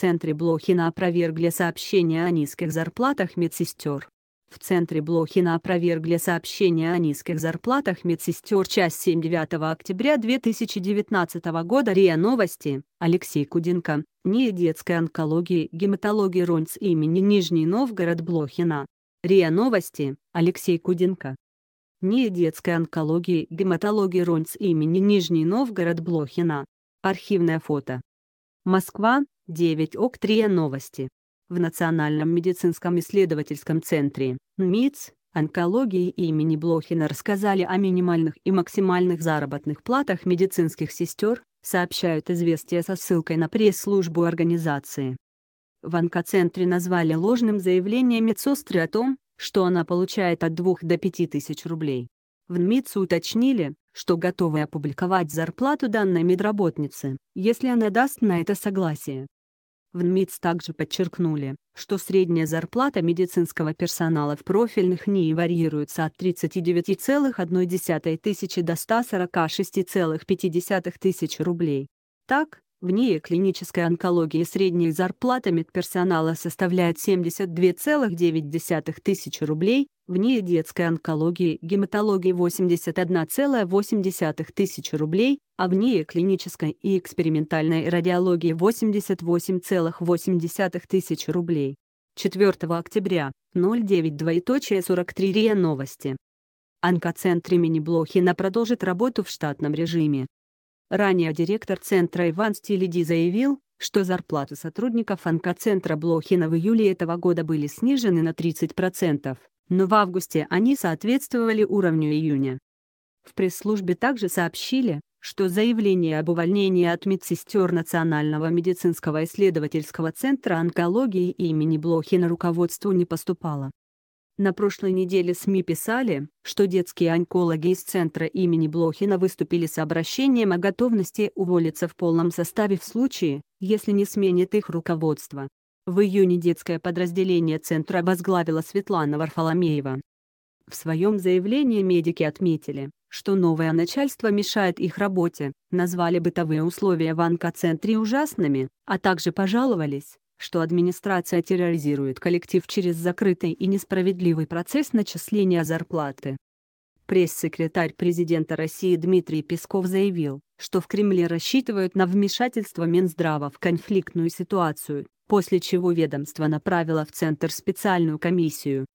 центре Блохина опровергли сообщения о низких зарплатах медсестер. В центре Блохина опровергли сообщения о низких зарплатах медсестер. Часть 7 9 октября 2019 года. РИА Новости. Алексей Куденко. НИИ детской онкологии гематологии РОНЦ имени Нижний Новгород Блохина. РИА Новости. Алексей Куденко. НИИ детской онкологии гематологии РОНЦ имени Нижний Новгород Блохина. Архивное фото. Москва, 9 ОК-3 новости. В Национальном медицинском исследовательском центре МИЦ онкологии имени Блохина рассказали о минимальных и максимальных заработных платах медицинских сестер, сообщают известия со ссылкой на пресс-службу организации. В онкоцентре назвали ложным заявление медсестры о том, что она получает от 2 до 5 тысяч рублей. В МИЦ уточнили, что готовы опубликовать зарплату данной медработницы, если она даст на это согласие. В МИЦ также подчеркнули, что средняя зарплата медицинского персонала в профильных НИИ варьируется от 39,1 тысячи до 146,5 тысяч рублей. Так, в ней клинической онкологии средняя зарплата медперсонала составляет 72,9 тысячи рублей, в ней детской онкологии, гематологии 81,8 тысячи рублей, а в ней клинической и экспериментальной радиологии 88,8 тысячи рублей. 4 октября, 09.43 РИА Новости. Онкоцентр имени Блохина продолжит работу в штатном режиме. Ранее директор центра Иван Стилиди заявил, что зарплаты сотрудников онкоцентра Блохина в июле этого года были снижены на 30%, но в августе они соответствовали уровню июня. В пресс-службе также сообщили, что заявление об увольнении от медсестер Национального медицинского исследовательского центра онкологии имени Блохина руководству не поступало. На прошлой неделе СМИ писали, что детские онкологи из центра имени Блохина выступили с обращением о готовности уволиться в полном составе в случае, если не сменит их руководство. В июне детское подразделение центра возглавила Светлана Варфоломеева. В своем заявлении медики отметили, что новое начальство мешает их работе, назвали бытовые условия в онкоцентре ужасными, а также пожаловались, что администрация терроризирует коллектив через закрытый и несправедливый процесс начисления зарплаты. Пресс-секретарь президента России Дмитрий Песков заявил, что в Кремле рассчитывают на вмешательство Минздрава в конфликтную ситуацию, после чего ведомство направило в Центр специальную комиссию.